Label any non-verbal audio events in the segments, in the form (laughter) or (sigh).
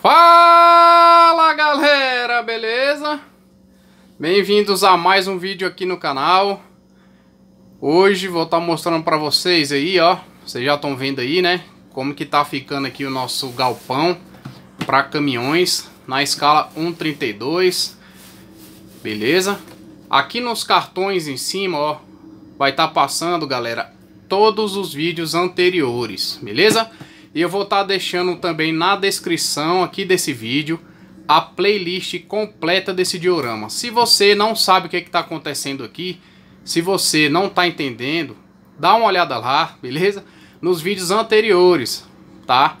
Fala galera, beleza? Bem-vindos a mais um vídeo aqui no canal Hoje vou estar tá mostrando para vocês aí, ó Vocês já estão vendo aí, né? Como que tá ficando aqui o nosso galpão para caminhões na escala 132 Beleza? Aqui nos cartões em cima, ó Vai estar tá passando, galera, todos os vídeos anteriores, beleza? Beleza? E eu vou estar tá deixando também na descrição aqui desse vídeo a playlist completa desse diorama. Se você não sabe o que é está acontecendo aqui, se você não está entendendo, dá uma olhada lá, beleza? Nos vídeos anteriores, tá?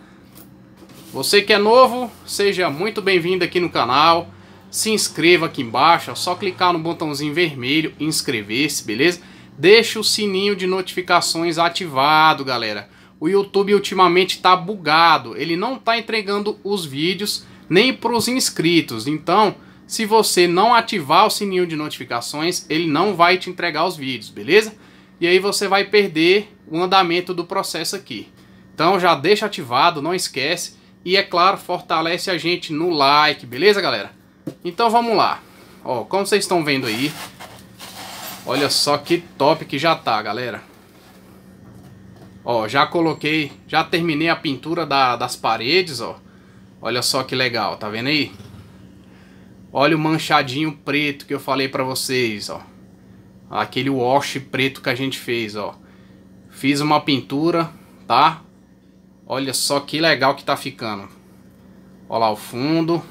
Você que é novo, seja muito bem-vindo aqui no canal. Se inscreva aqui embaixo, é só clicar no botãozinho vermelho, inscrever-se, beleza? Deixa o sininho de notificações ativado, galera o YouTube ultimamente está bugado, ele não está entregando os vídeos nem para os inscritos. Então, se você não ativar o sininho de notificações, ele não vai te entregar os vídeos, beleza? E aí você vai perder o andamento do processo aqui. Então já deixa ativado, não esquece. E é claro, fortalece a gente no like, beleza galera? Então vamos lá. Ó, como vocês estão vendo aí, olha só que top que já tá, galera. Ó, já coloquei, já terminei a pintura da, das paredes, ó. Olha só que legal, tá vendo aí? Olha o manchadinho preto que eu falei pra vocês, ó. Aquele wash preto que a gente fez, ó. Fiz uma pintura, tá? Olha só que legal que tá ficando. Olha lá o fundo.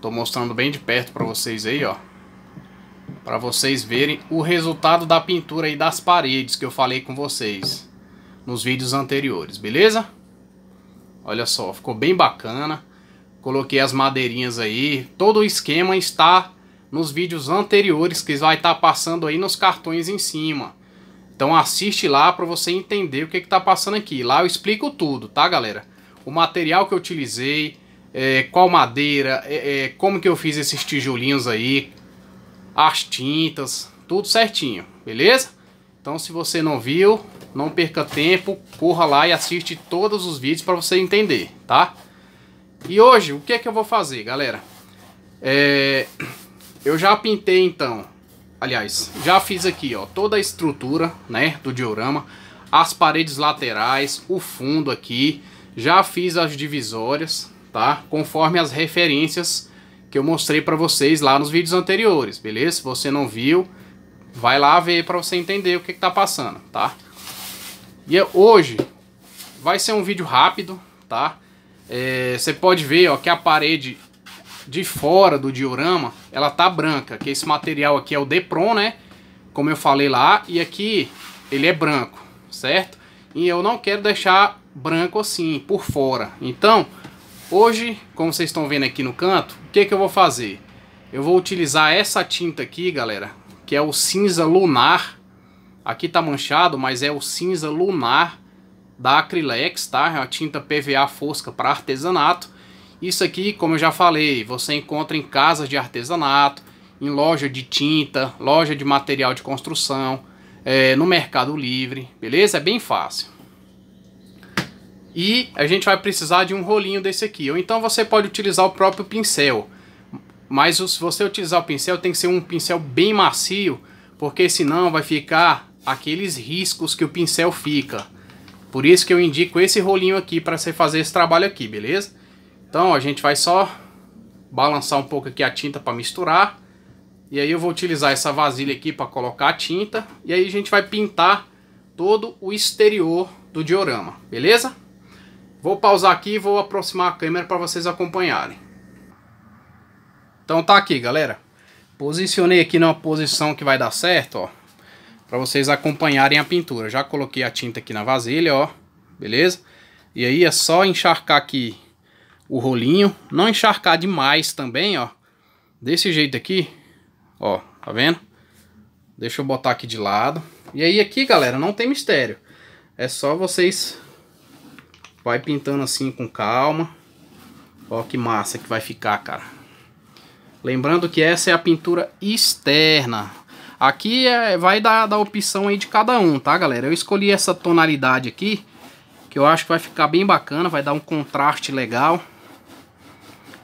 Tô mostrando bem de perto pra vocês aí, ó para vocês verem o resultado da pintura aí das paredes que eu falei com vocês nos vídeos anteriores, beleza? Olha só, ficou bem bacana. Coloquei as madeirinhas aí. Todo o esquema está nos vídeos anteriores que vai estar tá passando aí nos cartões em cima. Então assiste lá para você entender o que está passando aqui. Lá eu explico tudo, tá galera? O material que eu utilizei, é, qual madeira, é, é, como que eu fiz esses tijolinhos aí, as tintas, tudo certinho, beleza? Então se você não viu, não perca tempo, corra lá e assiste todos os vídeos para você entender, tá? E hoje, o que é que eu vou fazer, galera? É... Eu já pintei então, aliás, já fiz aqui ó, toda a estrutura né, do diorama, as paredes laterais, o fundo aqui, já fiz as divisórias, tá? Conforme as referências que eu mostrei para vocês lá nos vídeos anteriores, beleza? Se você não viu, vai lá ver para você entender o que, está passando, tá? E é, hoje vai ser um vídeo rápido, tá? É, você pode ver ó, que a parede de fora do diorama, ela tá branca, que esse material aqui é o Depron, né? Como eu falei lá, e aqui ele é branco, certo? E eu não quero deixar branco assim, por fora. Então, hoje, como vocês estão vendo aqui no canto, que, que eu vou fazer? Eu vou utilizar essa tinta aqui, galera, que é o cinza lunar. Aqui tá manchado, mas é o cinza lunar da Acrylex, tá? É uma tinta PVA fosca para artesanato. Isso aqui, como eu já falei, você encontra em casas de artesanato, em loja de tinta, loja de material de construção, é, no Mercado Livre, beleza? É bem fácil. E a gente vai precisar de um rolinho desse aqui. Ou então você pode utilizar o próprio pincel. Mas se você utilizar o pincel, tem que ser um pincel bem macio, porque senão vai ficar aqueles riscos que o pincel fica. Por isso que eu indico esse rolinho aqui para você fazer esse trabalho aqui, beleza? Então a gente vai só balançar um pouco aqui a tinta para misturar. E aí eu vou utilizar essa vasilha aqui para colocar a tinta. E aí a gente vai pintar todo o exterior do diorama, beleza? Vou pausar aqui e vou aproximar a câmera para vocês acompanharem. Então tá aqui, galera. Posicionei aqui numa posição que vai dar certo, ó. Pra vocês acompanharem a pintura. Já coloquei a tinta aqui na vasilha, ó. Beleza? E aí é só encharcar aqui o rolinho. Não encharcar demais também, ó. Desse jeito aqui. Ó, tá vendo? Deixa eu botar aqui de lado. E aí aqui, galera, não tem mistério. É só vocês Vai pintando assim com calma. Ó que massa que vai ficar, cara. Lembrando que essa é a pintura externa. Aqui é, vai dar da opção aí de cada um, tá, galera? Eu escolhi essa tonalidade aqui, que eu acho que vai ficar bem bacana, vai dar um contraste legal.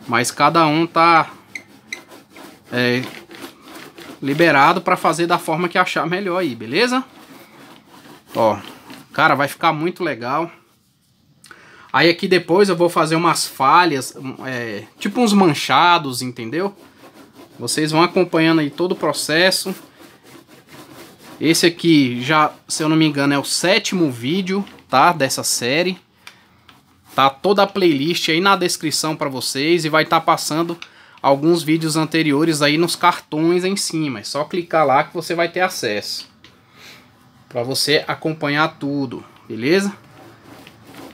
Mas cada um tá é, liberado para fazer da forma que achar melhor aí, beleza? Ó, cara, vai ficar muito legal. Aí aqui depois eu vou fazer umas falhas, é, tipo uns manchados, entendeu? Vocês vão acompanhando aí todo o processo. Esse aqui já, se eu não me engano, é o sétimo vídeo, tá? Dessa série. Tá toda a playlist aí na descrição para vocês e vai estar tá passando alguns vídeos anteriores aí nos cartões em cima. É só clicar lá que você vai ter acesso. Para você acompanhar tudo, beleza?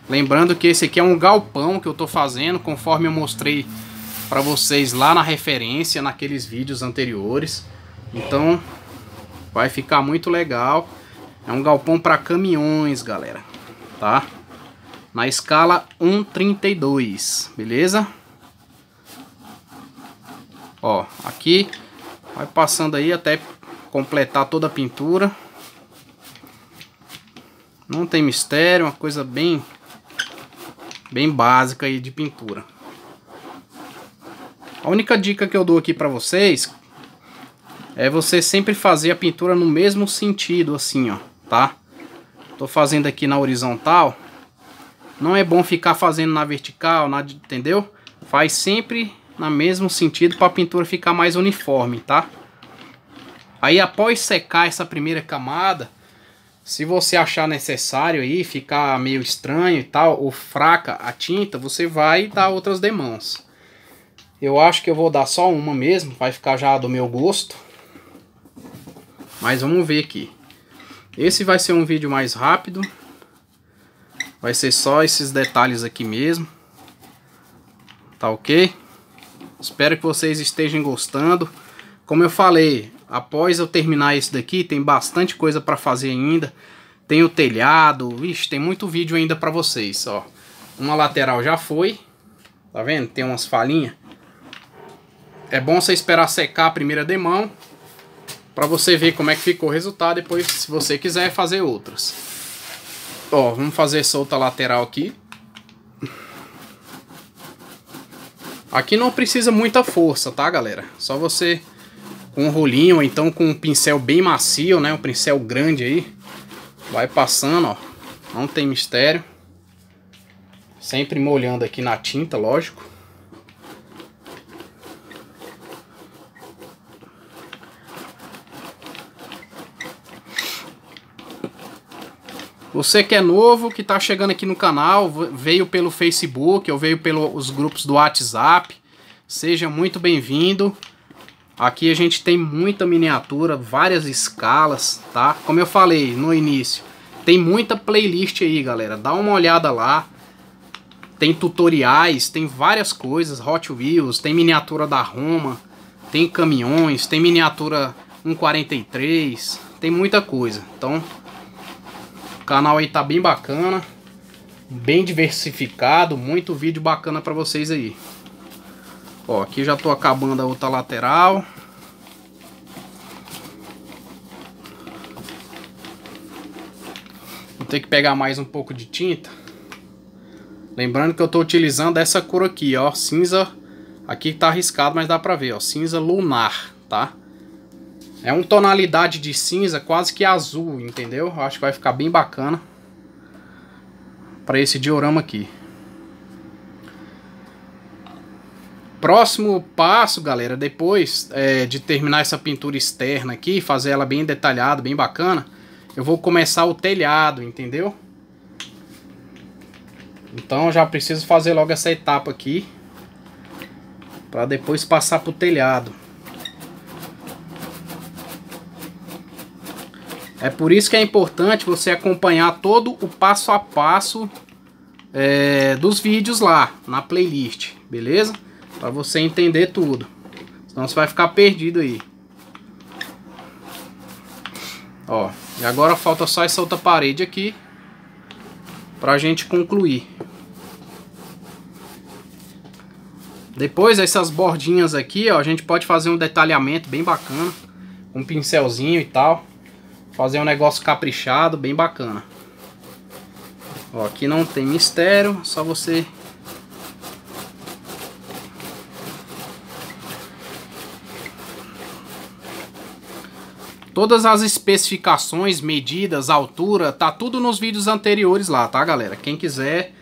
Lembrando que esse aqui é um galpão que eu tô fazendo, conforme eu mostrei para vocês lá na referência, naqueles vídeos anteriores. Então, vai ficar muito legal. É um galpão para caminhões, galera, tá? Na escala 132, beleza? Ó, aqui vai passando aí até completar toda a pintura. Não tem mistério, uma coisa bem bem básica aí de pintura. A única dica que eu dou aqui para vocês é você sempre fazer a pintura no mesmo sentido assim, ó, tá? Tô fazendo aqui na horizontal. Não é bom ficar fazendo na vertical, na, entendeu? Faz sempre no mesmo sentido para a pintura ficar mais uniforme, tá? Aí após secar essa primeira camada, se você achar necessário aí, ficar meio estranho e tal, ou fraca a tinta, você vai dar outras demãos. Eu acho que eu vou dar só uma mesmo, vai ficar já do meu gosto. Mas vamos ver aqui. Esse vai ser um vídeo mais rápido. Vai ser só esses detalhes aqui mesmo. Tá ok? Espero que vocês estejam gostando. Como eu falei, Após eu terminar isso daqui, tem bastante coisa para fazer ainda. Tem o telhado, vixe, tem muito vídeo ainda para vocês, ó. Uma lateral já foi, tá vendo? Tem umas falinhas. É bom você esperar secar a primeira demão, para você ver como é que ficou o resultado, depois se você quiser fazer outras. Ó, vamos fazer essa outra lateral aqui. Aqui não precisa muita força, tá galera? Só você com um rolinho, ou então com um pincel bem macio, né? Um pincel grande aí. Vai passando, ó. Não tem mistério. Sempre molhando aqui na tinta, lógico. Você que é novo, que está chegando aqui no canal, veio pelo Facebook ou veio pelos grupos do WhatsApp, seja muito bem-vindo. Aqui a gente tem muita miniatura, várias escalas, tá? Como eu falei no início, tem muita playlist aí, galera. Dá uma olhada lá. Tem tutoriais, tem várias coisas, Hot Wheels, tem miniatura da Roma, tem caminhões, tem miniatura 143, tem muita coisa. Então, o canal aí tá bem bacana, bem diversificado, muito vídeo bacana para vocês aí. Ó, aqui já tô acabando a outra lateral. Vou ter que pegar mais um pouco de tinta. Lembrando que eu tô utilizando essa cor aqui, ó, cinza. Aqui tá arriscado, mas dá pra ver, ó, cinza lunar, tá? É uma tonalidade de cinza quase que azul, entendeu? acho que vai ficar bem bacana para esse diorama aqui. Próximo passo, galera, depois é, de terminar essa pintura externa aqui, fazer ela bem detalhada, bem bacana, eu vou começar o telhado, entendeu? Então já preciso fazer logo essa etapa aqui, para depois passar para o telhado. É por isso que é importante você acompanhar todo o passo a passo é, dos vídeos lá na playlist, beleza? Pra você entender tudo. Senão você vai ficar perdido aí. Ó, e agora falta só essa outra parede aqui. Pra gente concluir. Depois, essas bordinhas aqui, ó, a gente pode fazer um detalhamento bem bacana. Um pincelzinho e tal. Fazer um negócio caprichado, bem bacana. Ó, aqui não tem mistério, só você Todas as especificações, medidas, altura, tá tudo nos vídeos anteriores lá, tá galera? Quem quiser,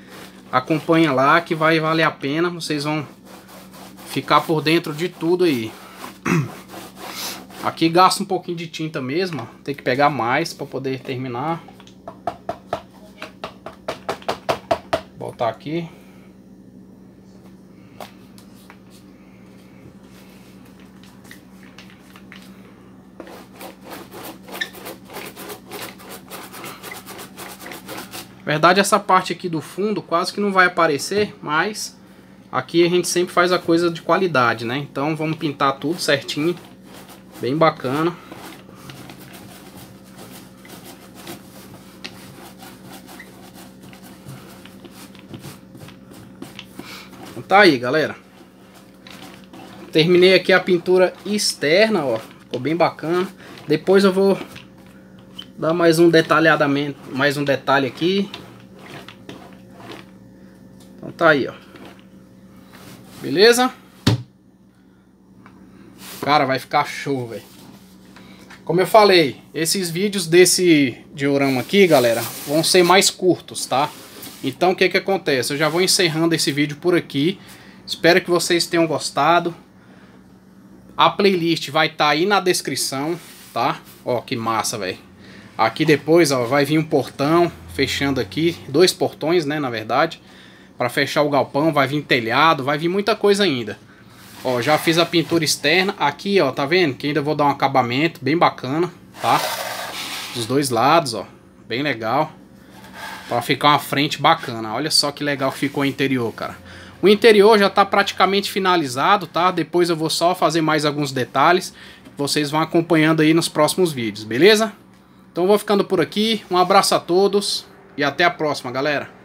acompanha lá que vai valer a pena, vocês vão ficar por dentro de tudo aí. (clears throat) Aqui gasta um pouquinho de tinta mesmo, tem que pegar mais para poder terminar. Botar aqui. verdade, essa parte aqui do fundo quase que não vai aparecer, mas aqui a gente sempre faz a coisa de qualidade, né? Então vamos pintar tudo certinho, bem bacana. Então tá aí, galera. Terminei aqui a pintura externa, ó. Ficou bem bacana. Depois eu vou Dá mais um detalhamento, mais um detalhe aqui. Então tá aí, ó. Beleza? Cara, vai ficar show, velho. Como eu falei, esses vídeos desse diorama aqui, galera, vão ser mais curtos, tá? Então o que que acontece? Eu já vou encerrando esse vídeo por aqui. Espero que vocês tenham gostado. A playlist vai estar tá aí na descrição, tá? Ó, que massa, velho. Aqui depois ó, vai vir um portão fechando aqui, dois portões né, na verdade, para fechar o galpão, vai vir telhado, vai vir muita coisa ainda. Ó, já fiz a pintura externa, aqui ó, tá vendo? Que ainda vou dar um acabamento bem bacana, tá? Dos dois lados, ó, bem legal. Pra ficar uma frente bacana, olha só que legal que ficou o interior, cara. O interior já tá praticamente finalizado, tá? Depois eu vou só fazer mais alguns detalhes. Vocês vão acompanhando aí nos próximos vídeos, beleza? Então eu vou ficando por aqui. Um abraço a todos e até a próxima, galera.